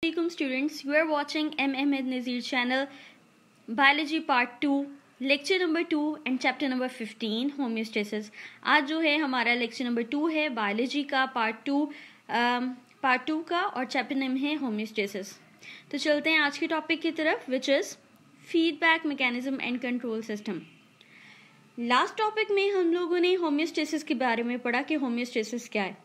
Assalamualaikum students, you are watching M. Ahmed Nazir channel, Biology Part 2, lecture number two and chapter number fifteen homeostasis आज जो है हमारा lecture number two है biology का part two part two का और chapter name है homeostasis तो चलते हैं आज के टॉपिक की तरफ which is feedback mechanism and control system last topic में हम लोगों ने होम्योस्टेसिस के बारे में पढ़ा कि होम्योस्टेसिस क्या है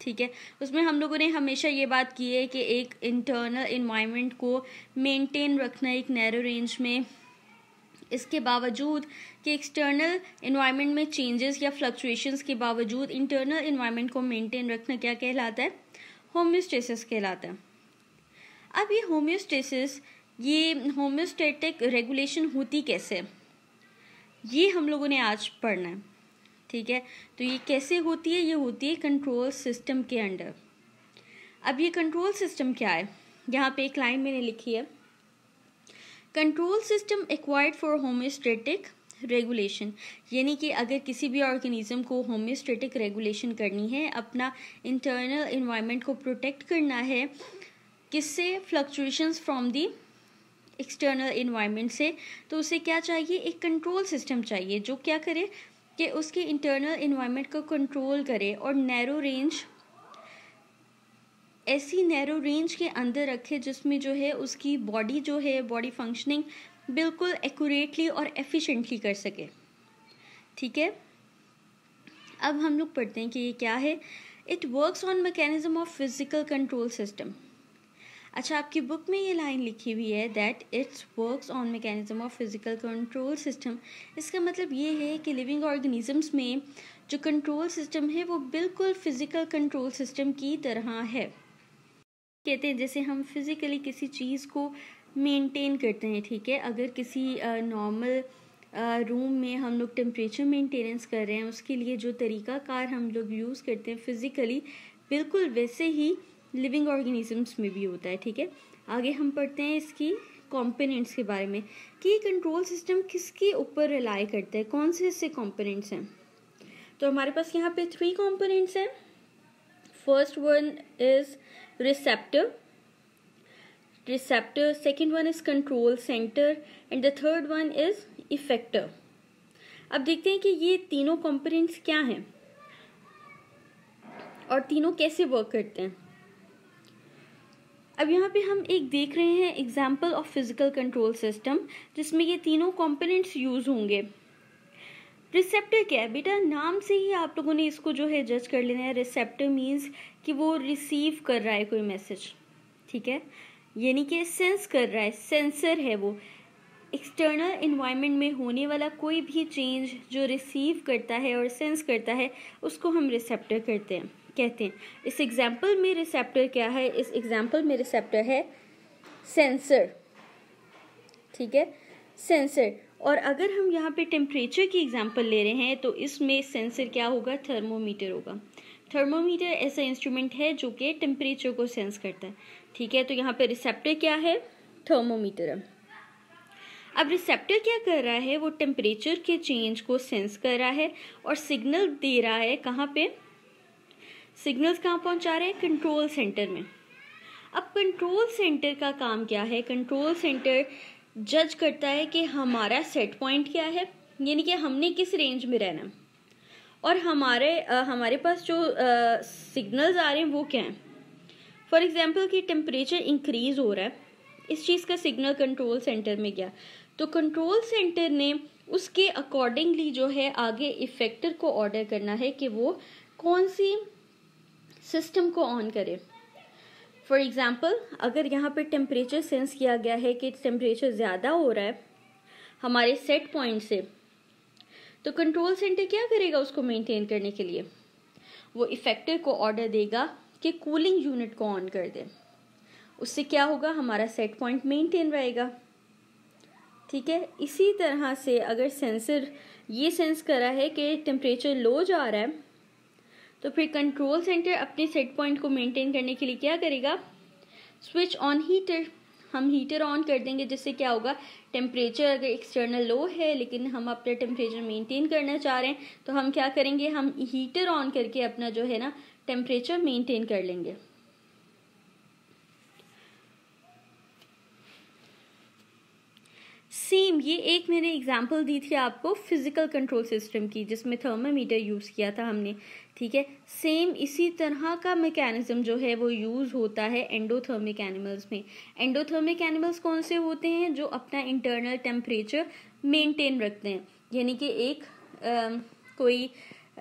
ठीक है उसमें हम लोगों ने हमेशा ये बात की है कि एक इंटरनल इन्वायरमेंट को मेंटेन रखना एक नैरो रेंज में इसके बावजूद कि एक्सटर्नल इन्वायरमेंट में चेंजेस या फ्लक्चुएशंस के बावजूद इंटरनल इन्वायरमेंट को मेंटेन रखना क्या कहलाता है होम्योस्टेसिस कहलाता है अब ये होम्योस्टेसिस ये होम्योस्टेटिक रेगुलेशन होती कैसे ये हम लोगों ने आज पढ़ना है ठीक है तो ये कैसे होती है ये होती है कंट्रोल सिस्टम के अंडर अब ये कंट्रोल सिस्टम क्या है यहाँ पे एक लाइन मैंने लिखी है control system acquired for homeostatic regulation यानी कि अगर किसी भी ऑर्गेनिज्म को होम्योस्टेटिक रेगुलेशन करनी है अपना इंटरनल इन्वायरमेंट को प्रोटेक्ट करना है किससे fluctuation from the external environment से तो उसे क्या चाहिए एक कंट्रोल सिस्टम चाहिए जो क्या करे कि उसकी इंटरनल इन्वायरमेंट को कंट्रोल करे और नैरो रेंज ऐसी नैरो रेंज के अंदर रखे जिसमें जो है उसकी बॉडी जो है बॉडी फंक्शनिंग बिल्कुल एक्यूरेटली और एफिशिएंटली कर सके ठीक है अब हम लोग पढ़ते हैं कि ये क्या है it works on mechanism of physical control system अच्छा आपकी बुक में ये लाइन लिखी हुई है that it's works on mechanism of physical control system इसका मतलब ये है कि लिविंग ऑर्गेनिजम्स में जो कंट्रोल सिस्टम है वो बिल्कुल फिज़िकल कंट्रोल सिस्टम की तरह है कहते हैं जैसे हम फिज़िकली किसी चीज़ को मेंटेन करते हैं ठीक है अगर किसी नॉर्मल रूम में हम लोग टेम्परेचर मेंटेनेंस कर रहे हैं उसके लिए जो तरीक़ाकार हम लोग यूज़ करते हैं फिज़िकली बिल्कुल वैसे ही लिविंग ऑर्गेनिजम्स में भी होता है ठीक है आगे हम पढ़ते हैं इसकी कॉम्पोनेंट्स के बारे में कि ये कंट्रोल सिस्टम किसके ऊपर रिलाई करता है कौन से ऐसे कॉम्पोनेंट्स हैं तो हमारे पास यहाँ पे थ्री कॉम्पोनेंट्स हैं first one is receptive receptor second one is control centre and the third one is effective अब देखते हैं कि ये तीनों कॉम्पोनेंट्स क्या हैं और तीनों कैसे वर्क करते हैं अब यहाँ पे हम एक देख रहे हैं example of physical control system जिसमें ये तीनों कॉम्पोनेंट्स यूज़ होंगे रिसेप्टर क्या है बेटा नाम से ही आप लोगों ने इसको जो है जज कर लेना है रिसेप्टर मीन्स कि वो रिसीव कर रहा है कोई मैसेज ठीक है यानी कि सेंस कर रहा है सेंसर है वो एक्सटर्नल इन्वायरमेंट में होने वाला कोई भी चेंज जो रिसीव करता है और सेंस करता है उसको हम रिसेप्टर करते हैं कहते हैं इस एग्जाम्पल में रिसेप्टर क्या है इस एग्जाम्पल में रिसेप्टर है सेंसर ठीक है सेंसर और अगर हम यहाँ पे टेम्परेचर की एग्जाम्पल ले रहे हैं तो इसमें सेंसर क्या होगा थर्मोमीटर होगा थर्मोमीटर ऐसा इंस्ट्रूमेंट है जो कि टेम्परेचर को सेंस करता है ठीक है तो यहाँ पे रिसेप्टर क्या है थर्मोमीटर है अब रिसेप्टर क्या कर रहा है वो टेम्परेचर के चेंज को सेंस कर रहा है और सिग्नल दे रहा है कहाँ पर सिग्नल्स कहाँ पहुँचा रहे हैं कंट्रोल सेंटर में अब कंट्रोल सेंटर का काम क्या है कंट्रोल सेंटर जज करता है कि हमारा सेट पॉइंट क्या है यानी कि हमने किस रेंज में रहना है और हमारे आ, हमारे पास जो सिग्नल्स आ रहे हैं वो क्या हैं फॉर एग्ज़ाम्पल कि टेम्परेचर इंक्रीज़ हो रहा है इस चीज़ का सिग्नल कंट्रोल सेंटर में गया तो कंट्रोल सेंटर ने उसके अकॉर्डिंगली जो है आगे इफेक्टर को ऑर्डर करना है कि वो कौन सी सिस्टम को ऑन करें फॉर एग्ज़ाम्पल अगर यहाँ पर टेम्परेचर सेंस किया गया है कि टेम्परेचर ज़्यादा हो रहा है हमारे सेट पॉइंट से तो कंट्रोल सेंटर क्या करेगा उसको मेंटेन करने के लिए वो इफेक्टर को ऑर्डर देगा कि कूलिंग यूनिट को ऑन कर दें उससे क्या होगा हमारा सेट पॉइंट मेंटेन रहेगा ठीक है इसी तरह से अगर सेंसर ये सेंस करा है कि टेम्परेचर लो जा रहा है तो फिर कंट्रोल सेंटर अपने सेट पॉइंट को मेंटेन करने के लिए क्या करेगा स्विच ऑन हीटर हम हीटर ऑन कर देंगे जिससे क्या होगा टेम्परेचर अगर एक्सटर्नल लो है लेकिन हम अपना टेम्परेचर मेंटेन करना चाह रहे हैं तो हम क्या करेंगे हम हीटर ऑन करके अपना जो है ना टेम्परेचर मेंटेन कर लेंगे सेम ये एक मैंने एग्जांपल दी थी आपको फिज़िकल कंट्रोल सिस्टम की जिसमें थर्मामीटर यूज़ किया था हमने ठीक है सेम इसी तरह का मैकेनिज्म जो है वो यूज़ होता है एंडोथर्मिक एनिमल्स में एंडोथर्मिक एनिमल्स कौन से होते हैं जो अपना इंटरनल टेम्परेचर मेंटेन रखते हैं यानी कि एक आ, कोई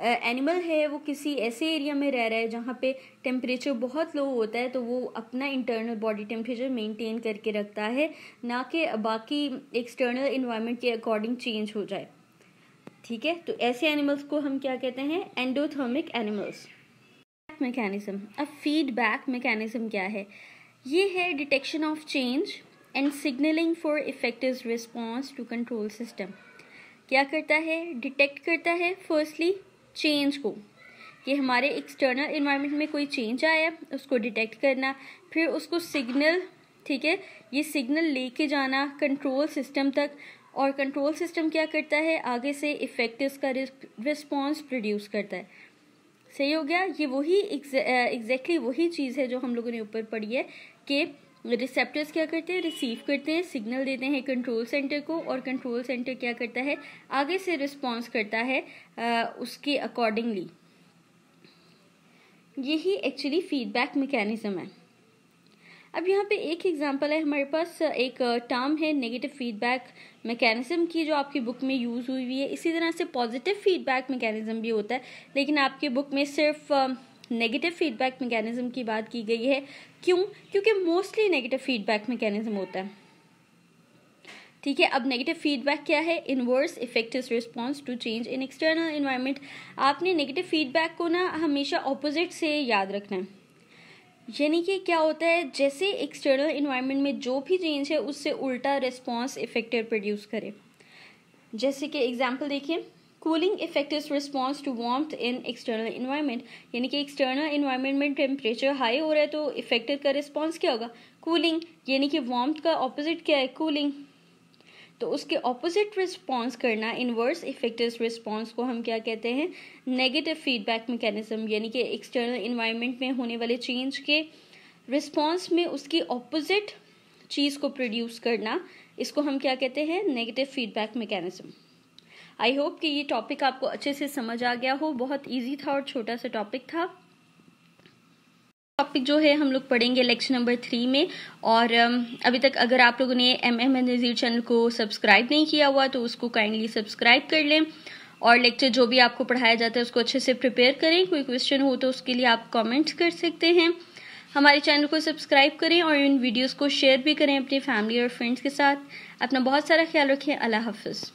एनिमल है वो किसी ऐसे एरिया में रह रहा है जहाँ पे टेम्परेचर बहुत लो होता है तो वो अपना इंटरनल बॉडी टेम्परेचर मेंटेन करके रखता है ना कि बाकी एक्सटर्नल इन्वायरमेंट के अकॉर्डिंग चेंज हो जाए ठीक है तो ऐसे एनिमल्स को हम क्या कहते हैं एंडोथर्मिक एनिमल्स मैकेनिज्म अब फीडबैक मैकेनिज्म क्या है ये है detection of change and signalling for effective response to control system क्या करता है डिटेक्ट करता है फर्स्टली चेंज को कि हमारे एक्सटर्नल इन्वायरमेंट में कोई चेंज आया उसको डिटेक्ट करना फिर उसको सिग्नल ठीक है ये सिग्नल लेके जाना कंट्रोल सिस्टम तक और कंट्रोल सिस्टम क्या करता है आगे से इफेक्ट का रिस्पॉन्स प्रोड्यूस करता है सही हो गया ये वही एग्जैक्टली exactly वही चीज़ है जो हम लोगों ने ऊपर पढ़ी है कि रिसेप्टर्स क्या करते हैं रिसीव करते हैं सिग्नल देते हैं कंट्रोल सेंटर को और कंट्रोल सेंटर क्या करता है आगे से रिस्पॉन्स करता है आ, उसके अकॉर्डिंगली यही एक्चुअली फीडबैक मैकेनिज्म है अब यहाँ पे एक एग्जांपल है हमारे पास एक टर्म है नेगेटिव फीडबैक मैकेनिज्म की जो आपकी बुक में यूज़ हुई हुई है इसी तरह से पॉजिटिव फीडबैक मैकेनिज्म भी होता है लेकिन आपकी बुक में सिर्फ नेगेटिव फीडबैक मैकेनिज्म की बात की गई है क्यों क्योंकि मोस्टली नेगेटिव फीडबैक मैकेनिज्म होता है ठीक है अब नेगेटिव फीडबैक क्या है inverse effective response to change in external environment आपने नेगेटिव फीडबैक को ना हमेशा ऑपोजिट से याद रखना है यानी कि क्या होता है जैसे एक्सटर्नल इन्वायरमेंट में जो भी चेंज है उससे उल्टा रिस्पॉन्स इफेक्टर प्रोड्यूस करे जैसे कि एग्जाम्पल देखिए cooling is response to warm in external environment यानी कि एक्सटर्नल इन्वायरमेंट में टेम्परेचर हाई हो रहा है तो इफेक्टर का रिस्पॉन्स क्या होगा कूलिंग यानी कि वार्म का ऑपोजिट क्या है कूलिंग तो उसके ऑपोजिट रिस्पॉन्स करना इनवर्स इफेक्टिव रिस्पॉन्स को हम क्या कहते हैं नेगेटिव फीडबैक मैकेनिज्म यानी कि एक्सटर्नल इन्वायरमेंट में होने वाले चेंज के रिस्पॉन्स में उसकी ऑपोजिट चीज़ को प्रोड्यूस करना इसको हम क्या कहते हैं negative feedback mechanism I hope कि ये टॉपिक आपको अच्छे से समझ आ गया हो बहुत ईजी था और छोटा सा टॉपिक था टॉपिक जो है हम लोग पढ़ेंगे लेक्चर नंबर थ्री में और um, अभी तक अगर आप लोगों ने एम एम नज़ीर चैनल को सब्सक्राइब नहीं किया हुआ तो उसको काइंडली सब्सक्राइब कर लें और लेक्चर जो भी आपको पढ़ाया जाता है उसको अच्छे से प्रिपेयर करें कोई क्वेश्चन हो तो उसके लिए आप कमेंट कर सकते हैं हमारे चैनल को सब्सक्राइब करें और इन वीडियोज़ को शेयर भी करें अपनी फैमिली और फ्रेंड्स के साथ अपना बहुत सारा ख्याल रखें अल्लाह हाफिज़